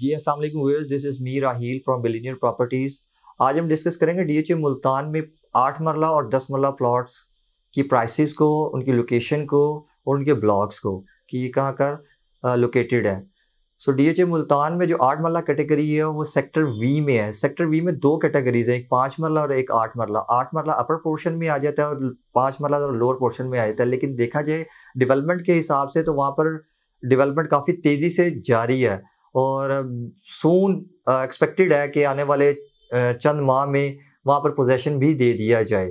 जी असल this is me Raheel from billionaire properties आज हम डिस्कस करेंगे डी ए मुल्तान में आठ मरला और दस मरला प्लॉट्स की प्राइसेस को उनकी लोकेशन को और उनके ब्लॉक्स को कि ये कहाँ कर लोकेटेड है so D H A Multan में जो आठ मरला कैटेगरी है वो सेक्टर वी में है सेक्टर वी में दो कैटेगरीज हैं एक पाँच मरला और एक आठ मरला आठ मरला अपर पोर्शन में आ जाता है और पाँच मरला और लोअर पोर्शन में आ जाता है लेकिन देखा जाए डिवेलपमेंट के हिसाब से तो वहाँ पर डिवेलपमेंट काफ़ी तेज़ी से जारी है और सून एक्सपेक्टेड है कि आने वाले चंद माह में वहाँ पर पोजेसन भी दे दिया जाए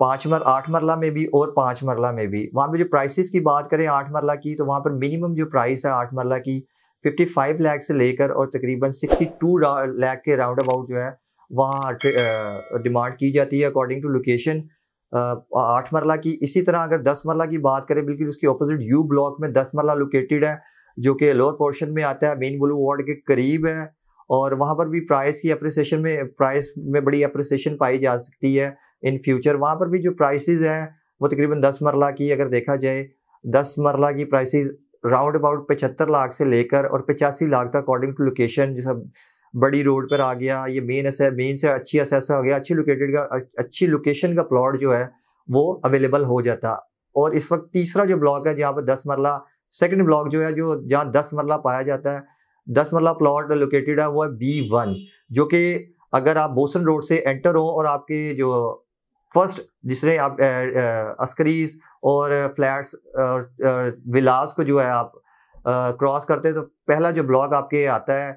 पाँच मर आठ मरला में भी और पाँच मरला में भी वहाँ पर जो प्राइसेस की बात करें आठ मरला की तो वहाँ पर मिनिमम जो प्राइस है आठ मरला की फिफ्टी फाइव लैख से लेकर और तकरीबन सिक्सटी टू लैख के राउंड अबाउट जो है वहाँ डिमांड की जाती है अकॉर्डिंग टू लोकेशन आठ मरला की इसी तरह अगर दस मरला की बात करें बिल्कुल उसकी अपोजिट यू ब्लॉक में दस मरला लोकेटेड है जो कि लोअर पोर्शन में आता है मेन ब्लू वार्ड के करीब है और वहाँ पर भी प्राइस की अप्रिसिएशन में प्राइस में बड़ी अप्रिसिएशन पाई जा सकती है इन फ्यूचर वहाँ पर भी जो प्राइसेस हैं वो तकरीबन दस मरला की अगर देखा जाए दस मरला की प्राइसेस राउंड अबाउट पचहत्तर लाख से लेकर और पचासी लाख तक अकॉर्डिंग टू लोकेशन जैसा बड़ी रोड पर आ गया ये मेन ऐसा मेन से अच्छी ऐसा हो गया अच्छी लोकेटेड का अच्छी लोकेशन का प्लॉट जो है वो अवेलेबल हो जाता और इस वक्त तीसरा जो ब्लॉक है जहाँ पर दस मरला सेकंड ब्लॉक जो है जो जहाँ दस मरला पाया जाता है दस मरला प्लॉट लोकेटेड है वो है बी वन जो कि अगर आप बोसन रोड से एंटर हो और आपके जो फर्स्ट जिसने आप अस्करीज और फ्लैट्स और विलास को जो है आप क्रॉस करते हैं तो पहला जो ब्लॉक आपके आता है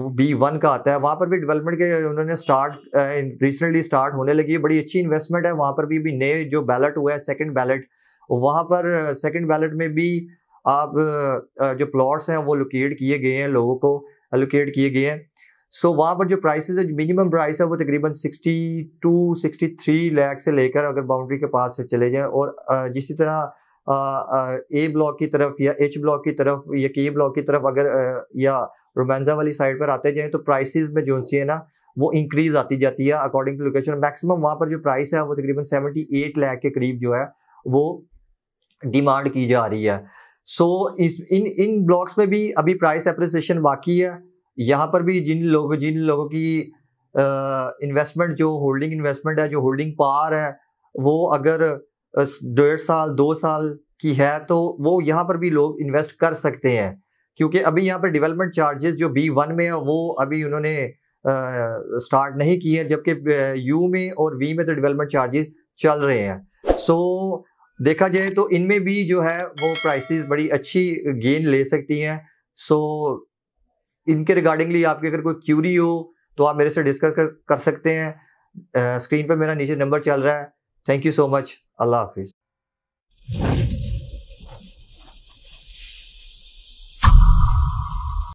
वो बी वन का आता है वहाँ पर भी डेवलपमेंट के उन्होंने स्टार्ट रिसेंटली स्टार्ट होने लगी है बड़ी अच्छी इन्वेस्टमेंट है वहाँ पर भी, भी नए जो बैलेट हुआ है सेकेंड बैलेट वहाँ पर सेकेंड बैलेट में भी आप जो प्लॉट्स हैं वो लोकेट किए गए हैं लोगों को एलोकेट किए गए हैं सो so, वहाँ पर जो प्राइस है मिनिमम प्राइस है वो तकरीबन 62 63 लाख से लेकर अगर बाउंड्री के पास से चले जाएं और जिसी तरह ए ब्लॉक की तरफ या एच ब्लॉक की तरफ या के ब्लॉक की तरफ अगर या रोमांजा वाली साइड पर आते जाएँ तो प्राइसेस में जो सी है ना वो इंक्रीज आती जाती है अकॉर्डिंग टू लोकेशन मैक्सिमम वहाँ पर जो प्राइस है वो तकरीबन सेवेंटी एट लाख के करीब जो है वो डिमांड की जा रही है सो so, इस इन इन ब्लॉक्स में भी अभी प्राइस अप्रिसिएशन बाकी है यहाँ पर भी जिन लोगों जिन लोगों की इन्वेस्टमेंट जो होल्डिंग इन्वेस्टमेंट है जो होल्डिंग पार है वो अगर डेढ़ साल दो साल की है तो वो यहाँ पर भी लोग इन्वेस्ट कर सकते हैं क्योंकि अभी यहाँ पर डेवलपमेंट चार्जेस जो बी वन में है वो अभी उन्होंने स्टार्ट नहीं किए हैं जबकि यू में और वी में तो डेवलपमेंट चार्जेस चल रहे हैं सो so, देखा जाए तो इनमें भी जो है वो प्राइसेस बड़ी अच्छी गेन ले सकती हैं सो so, इनके रिगार्डिंगली आपकी अगर कोई क्यूरी हो तो आप मेरे से डिस्कस कर, कर सकते हैं स्क्रीन uh, पर मेरा नीचे नंबर चल रहा है थैंक यू सो मच अल्लाह हाफिज़